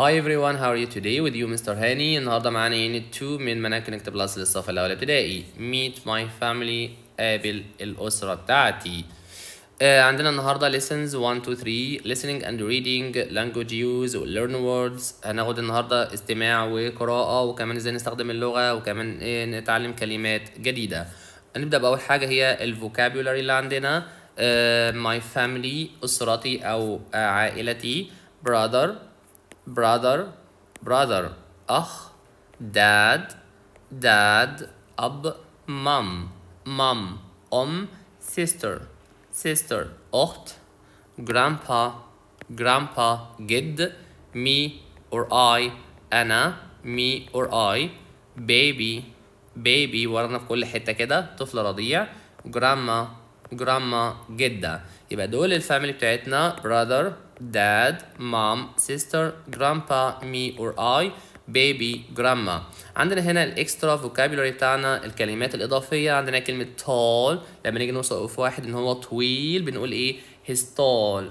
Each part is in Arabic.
هاي ايفري ون هاو ار يو توداي وذ يو مستر هاني النهارده معانا يونت يعني 2 من مناهج كونكت بلس للصف الاول ابتدائي ميت ماي فاميلي قابل الاسره بتاعتي آه عندنا النهارده lessons 1 2 3 listening and reading language use و learn words هناخد النهارده استماع وقراءه وكمان ازاي نستخدم اللغه وكمان آه، نتعلم كلمات جديده هنبدا باول حاجه هي الفوكابيولاري اللي عندنا آه my family اسرتي او عائلتي brother brother brother أخ dad dad أب mom mom أم sister sister أخت grandpa grandpa جد me or I أنا me or I baby baby ورانا في كل حتة كده طفل رضيع grandma grandma جدة يبقى دول الفاميلي بتاعتنا brother dad mom sister grandpa me or I baby grandma عندنا هنا الاكسترا فوكابيولري بتاعنا الكلمات الاضافيه عندنا كلمه tall لما نيجي نوصف واحد ان هو طويل بنقول ايه his tall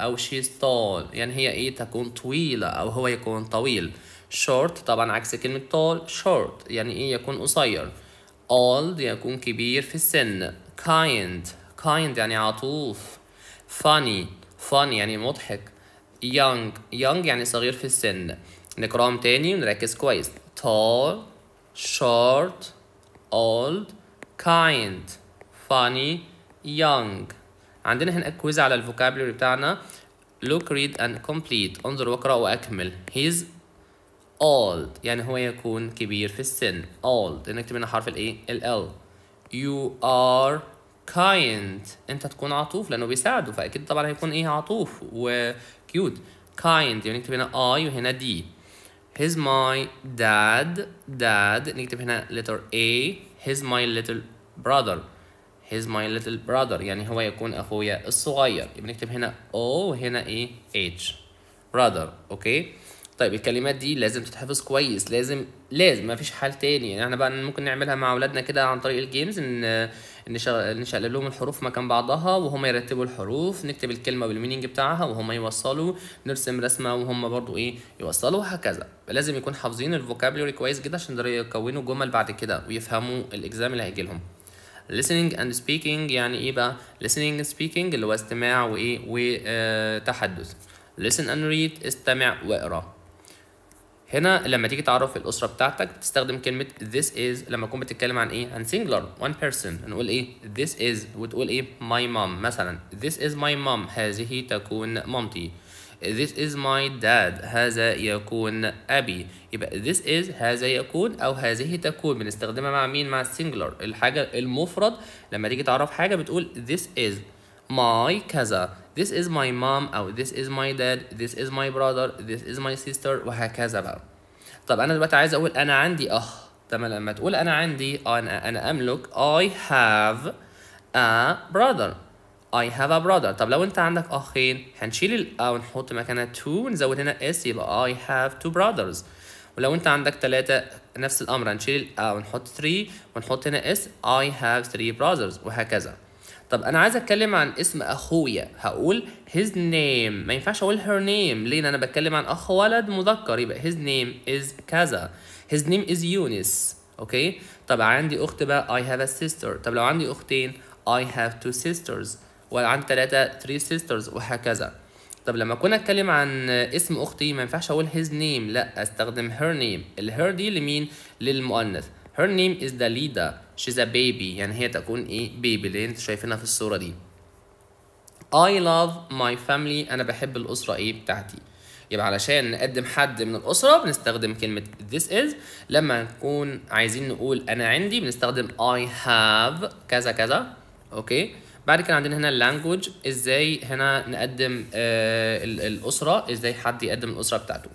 او she's tall يعني هي ايه تكون طويله او هو يكون طويل short طبعا عكس كلمه tall short يعني ايه يكون قصير old يكون كبير في السن kind kind يعني عطوف funny funny يعني مضحك young young يعني صغير في السن نقراهم تاني ونركز كويس tall short old kind funny young عندنا هنا كويز على الفوكابلوري بتاعنا look read and complete انظر واقرأ وأكمل he's old يعني هو يكون كبير في السن old نكتب هنا حرف الايه ال you are kind انت تكون عطوف لانه بيساعده فاكيد طبعا هيكون ايه عطوف و كيوت kind يعني نكتب هنا I وهنا D his my dad dad نكتب هنا letter A his my little brother his my little brother يعني هو يكون أخويا الصغير يبقى نكتب هنا O وهنا إيه H brother أوكي okay. طيب الكلمات دي لازم تتحفظ كويس لازم لازم مفيش حل تاني يعني احنا بقى ممكن نعملها مع اولادنا كده عن طريق الجيمز ان نشغل لهم الحروف مكان بعضها وهم يرتبوا الحروف نكتب الكلمه والميننج بتاعها وهم يوصلوا نرسم رسمه وهم برضو ايه يوصلوا وهكذا لازم يكون حافظين الفوكابلوري كويس جدا عشان يقدروا يكونوا جمل بعد كده ويفهموا الاكزام اللي هيجي لهم listening and speaking يعني ايه بقى listening and speaking اللي هو استماع وايه وتحدث listen and read استمع واقرا هنا لما تيجي تعرف الاسره بتاعتك بتستخدم كلمه this is لما تكون بتتكلم عن ايه عن singular one person هنقول ايه this is وتقول ايه my mom مثلا this is my mom هذه تكون مامتي this is my dad هذا يكون أبي يبقى this is هذا يكون أو هذه تكون بنستخدمها مع مين مع singular الحاجة المفرد لما تيجي تعرف حاجة بتقول this is my كذا this is my mom او this is my dad this is my brother this is my sister وهكذا بقى طب انا دلوقتي عايز اقول انا عندي اه طب لما تقول انا عندي انا انا املك I have a brother I have a brother طب لو انت عندك اخين هنشيل الـ a ونحط مكانها two ونزود هنا s يبقى I have two brothers ولو انت عندك ثلاثة نفس الامر هنشيل الـ a ونحط 3 ونحط هنا s I have three brothers وهكذا طب انا عايز اتكلم عن اسم اخويا هقول his name ما ينفعش اقول her name ليه انا بتكلم عن اخ ولد مذكر يبقى his name is كذا his name is يونس اوكي طب عندي اخت بقى I have a sister طب لو عندي اختين I have two sisters وعندي ثلاثة three sisters وهكذا طب لما اكون اتكلم عن اسم اختي ما ينفعش اقول his name لا استخدم her name الهير دي لمين للمؤنث Her name is Dalida. She's a baby. يعني هي تكون ايه baby اللي أنت شايفينها في الصورة دي. I love my family. أنا بحب الأسرة ايه بتاعتي. يبقى علشان نقدم حد من الأسرة بنستخدم كلمة this is لما نكون عايزين نقول أنا عندي بنستخدم I have كذا كذا أوكي بعد كده عندنا هنا language إزاي هنا نقدم آه الأسرة إزاي حد يقدم الأسرة بتاعته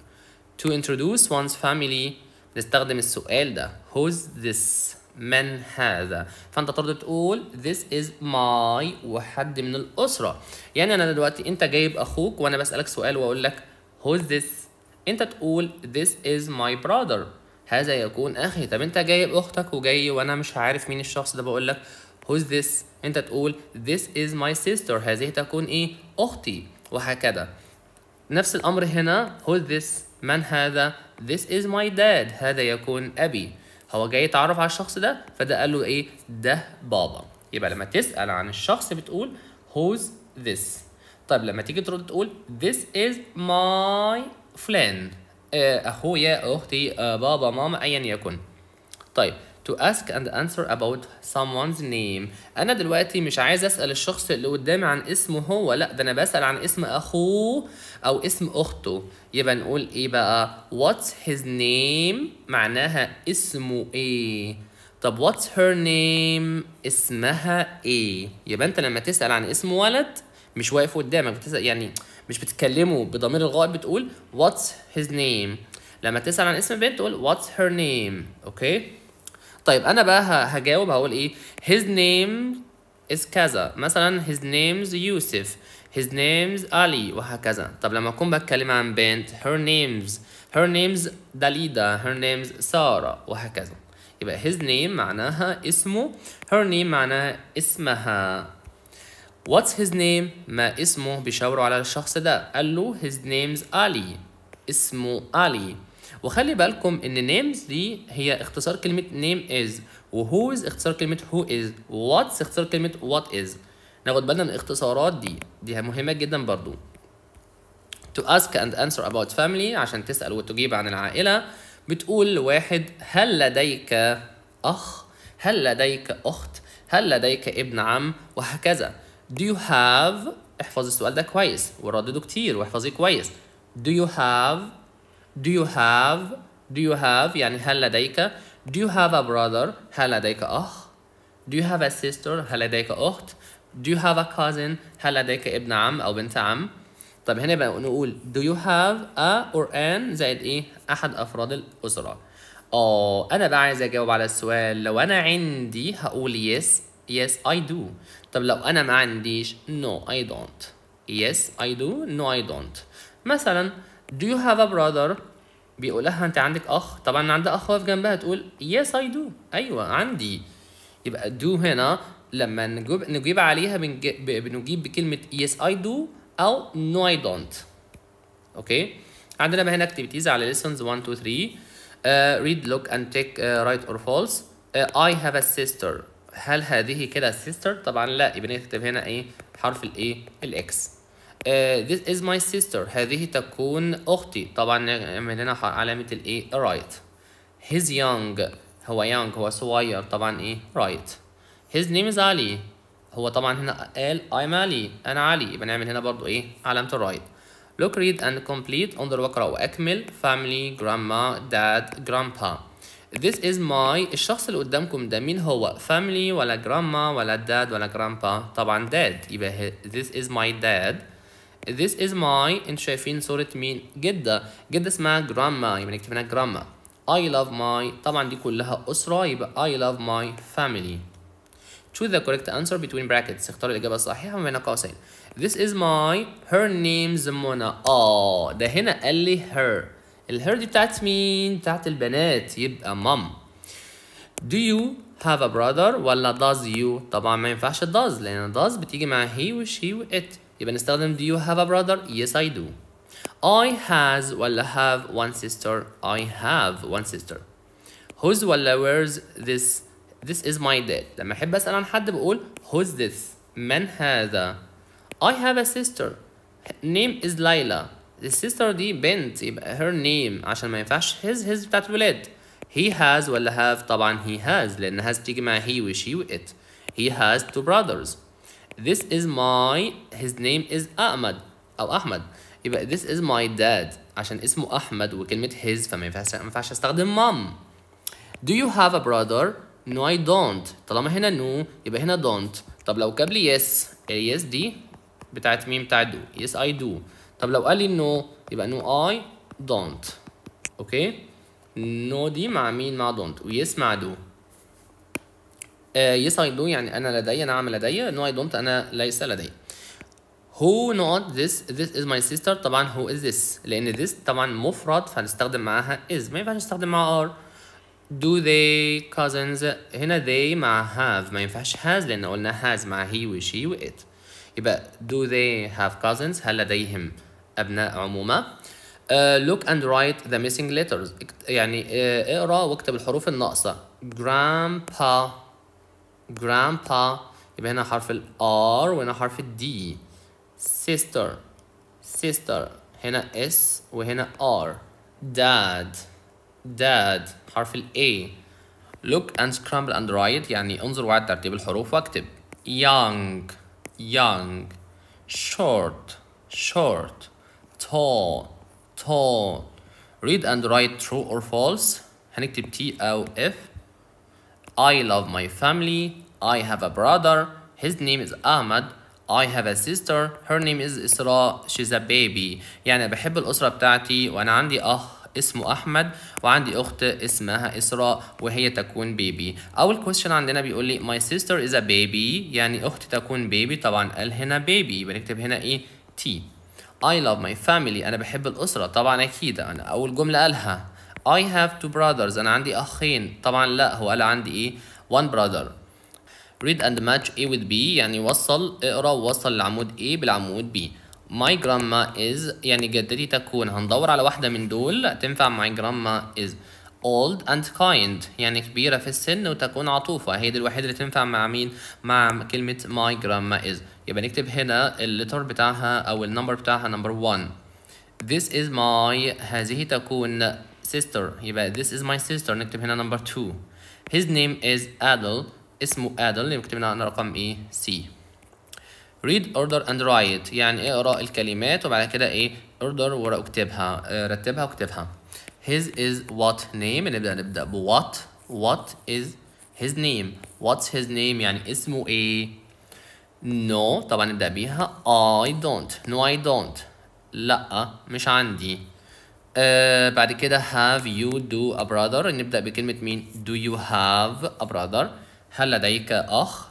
to introduce one's family نستخدم السؤال ده who's this من هذا فانت ترضى تقول this is my وحد من الاسره يعني انا دلوقتي انت جايب اخوك وانا بسالك سؤال واقول لك who's this انت تقول this is my brother هذا يكون اخي طب انت جايب اختك وجاي وانا مش عارف مين الشخص ده بقول لك who's this انت تقول this is my sister هذه تكون ايه اختي وهكذا نفس الامر هنا who's this من هذا this is my dad هذا يكون أبي هو جاي يتعرف على الشخص ده فده قال له إيه ده بابا يبقى لما تسأل عن الشخص بتقول who's this طيب لما تيجي ترد تقول this is my friend آه، أخويا أختي آه، بابا ماما أيا يكن طيب to ask and answer about someone's name انا دلوقتي مش عايز اسال الشخص اللي قدامي عن اسمه هو لا ده انا بسال عن اسم اخوه او اسم اخته يبقى نقول ايه بقى what's his name معناها اسمه ايه طب what's her name اسمها ايه يبقى انت لما تسال عن اسم ولد مش واقف قدامك بتسال يعني مش بتتكلمه بضمير الغائب بتقول what's his name لما تسال عن اسم بنت تقول what's her name اوكي okay? طيب انا بقى هجاوب هقول ايه his name is كذا مثلا his name's يوسف his name's علي وهكذا طب لما اكون بتكلم عن بنت her name's her name's داليدا her name's سارة وهكذا يبقى his name معناها اسمه her name معناها اسمها What's his name؟ ما اسمه بيشاوروا على الشخص ده قال له his name's علي اسمه علي وخلي بالكم ان names دي هي اختصار كلمه name is وهوز اختصار كلمه who is واتس اختصار كلمه what is ناخد بالنا من الاختصارات دي دي مهمه جدا برضو to ask and answer about family عشان تسأل وتجيب عن العائلة بتقول لواحد هل لديك أخ؟ هل لديك أخت؟ هل لديك ابن عم؟ وهكذا Do you have احفظ السؤال ده كويس وردده كتير واحفظيه كويس Do you have Do you have Do you have يعني هل لديك Do you have a brother هل لديك أخ Do you have a sister هل لديك أخت Do you have a cousin هل لديك ابن عم أو بنت عم طب هنا بقى نقول Do you have a or an زائد إيه أحد أفراد الأسرة اه انا بقى عايز اجاوب على السؤال لو انا عندي هقول yes yes I do طب لو انا ما عنديش no I don't yes I do no I don't مثلا do you have a brother بيقول لها انت عندك اخ طبعا عندها اخ واقف جنبها تقول yes I do ايوه عندي يبقى do هنا لما نجيب نجيب عليها بنجيب بكلمه yes I do او no I don't اوكي عندنا بقى هنا activities على lessons 1 2 3 uh, read look and take uh, right or false uh, I have a sister هل هذه كده sister طبعا لا يبقى نكتب هنا ايه حرف الايه الاكس آه، this is my sister هذه تكون أختي طبعا نعمل هنا علامة الإيه right his young هو young هو صغير طبعا إيه right his name is علي هو طبعا هنا قال I'm علي أنا علي يبقى نعمل هنا برضو إيه علامة ال right look read and complete انظر واقرأ وأكمل family grandma dad grandpa this is my الشخص اللي قدامكم ده مين هو family ولا grandma ولا dad ولا grandpa طبعا dad يبقى this is my dad This is my انتوا شايفين صورة مين؟ جدة جدة اسمها grandma يبقى يعني نكتب هنا grandma I love my طبعا دي كلها أسرة يبقى I love my family Choose the correct answer between brackets اختار الإجابة الصحيحة ما بين قوسين This is my her name's منى آه ده هنا قال لي her الهير دي بتاعت مين؟ بتاعت البنات يبقى مام Do you have a brother ولا does you؟ طبعا ما ينفعش does لأن does بتيجي مع he و she و it tell them. do you have a brother yes I do I has ولا have one sister I have one sister Who's ولا wears this this is my dad لما احب اسال عن حد بقول who's this من هذا I have a sister name is Layla the sister دي بنت her name عشان ما ينفعش his his بتاعت الولاد he has ولا have طبعا he has لان has بتيجي مع he و it he has two brothers this is my his name is أحمد أو أحمد يبقى this is my dad عشان اسمه أحمد وكلمة his فما ينفعش ما ينفعش أستخدم mom do you have a brother no I don't طالما هنا no يبقى هنا don't طب لو قبل لي yes yes دي بتاعت مين بتاعت do yes I do طب لو قال لي no يبقى no I don't اوكي okay. no دي مع مين مع don't ويس مع do يس اي دو يعني انا لدي نعم لدي نو اي دونت انا ليس لدي هو نوت this this is my sister طبعا هو is this لان this طبعا مفرد فهنستخدم معاها is ما ينفعش نستخدم معاها are do they cousins هنا they مع have ما ينفعش has لان قلنا has مع he و she و it يبقى do they have cousins هل لديهم ابناء عمومه آه، uh, look and write the missing letters يعني uh, اقرا واكتب الحروف الناقصه grandpa grandpa يبقى هنا حرف ال R وهنا حرف ال D sister sister هنا S وهنا R dad dad حرف ال A look and scramble and write يعني انظر وعد ترتيب الحروف واكتب young young short short tall tall read and write true or false هنكتب T أو F I love my family. I have a brother. His name is Ahmad. I have a sister. Her name is Isra. She's a baby. يعني بحب الأسرة بتاعتي وأنا عندي أخ اسمه احمد وعندي اخت اسمها اسراء وهي تكون بيبي اول question عندنا بيقول لي my sister is a baby يعني اختي تكون بيبي طبعا قال هنا بيبي بنكتب هنا ايه تي I love my family أنا بحب الأسرة طبعا أكيد أنا أول جملة قالها I have two brothers أنا عندي أخين طبعا لا هو قال عندي إيه one brother read and match A with B يعني وصل اقرأ ووصل العمود A بالعمود B my grandma is يعني جدتي تكون هندور على واحدة من دول تنفع my grandma is old and kind يعني كبيرة في السن وتكون عطوفة هي دي الوحيدة اللي تنفع مع مين مع كلمة my grandma is يبقى نكتب هنا اللتر بتاعها أو النمبر بتاعها نمبر 1 This is my هذه تكون sister يبقى this is my sister نكتب هنا number 2 his name is Adel اسمه Adel نكتب هنا رقم ايه read order and write يعني اقرا الكلمات وبعد كده ايه order ورا اكتبها رتبها واكتبها his is what name نبدا نبدا ب what what is his name what's his name يعني اسمه ايه no طبعا نبدا بيها I don't no I don't لا مش عندي آه، بعد كده have you do a brother نبدأ بكلمة مين do you have a brother هل لديك أخ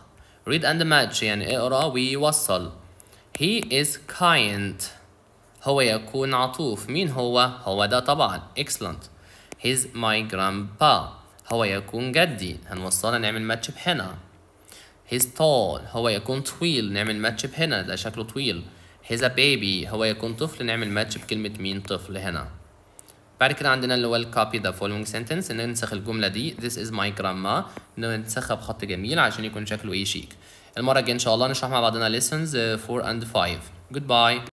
read and match يعني اقرأ ويوصل he is kind هو يكون عطوف مين هو هو ده طبعا excellent he's my grandpa هو يكون جدي هنوصلها نعمل match بهنا he's tall هو يكون طويل نعمل match بهنا ده شكله طويل he's a baby هو يكون طفل نعمل match بكلمة مين طفل هنا بعد كده عندنا اللي هو copy the following sentence ننسخ الجمله دي this is my grandma ننسخها بخط جميل عشان يكون شكله ايه شيك المره الجايه ان شاء الله نشرح مع بعضنا lessons 4 آه، and 5 goodbye